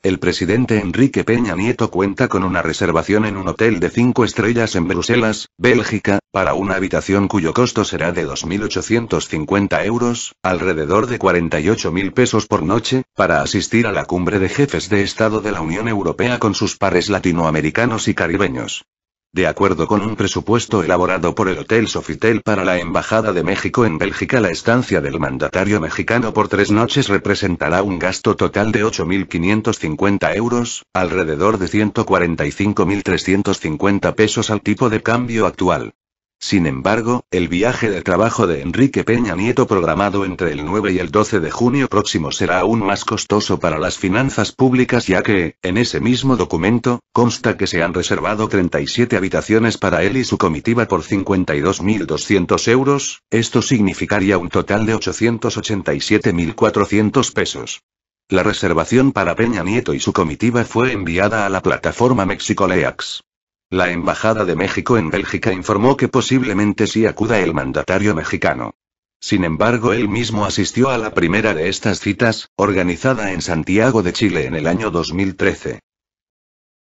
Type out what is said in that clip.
El presidente Enrique Peña Nieto cuenta con una reservación en un hotel de cinco estrellas en Bruselas, Bélgica, para una habitación cuyo costo será de 2.850 euros, alrededor de 48.000 pesos por noche, para asistir a la cumbre de jefes de Estado de la Unión Europea con sus pares latinoamericanos y caribeños. De acuerdo con un presupuesto elaborado por el Hotel Sofitel para la Embajada de México en Bélgica, la estancia del mandatario mexicano por tres noches representará un gasto total de 8.550 euros, alrededor de 145.350 pesos al tipo de cambio actual. Sin embargo, el viaje de trabajo de Enrique Peña Nieto programado entre el 9 y el 12 de junio próximo será aún más costoso para las finanzas públicas ya que, en ese mismo documento, consta que se han reservado 37 habitaciones para él y su comitiva por 52.200 euros, esto significaría un total de 887.400 pesos. La reservación para Peña Nieto y su comitiva fue enviada a la plataforma Mexicoleax. La Embajada de México en Bélgica informó que posiblemente sí acuda el mandatario mexicano. Sin embargo, él mismo asistió a la primera de estas citas, organizada en Santiago de Chile en el año 2013.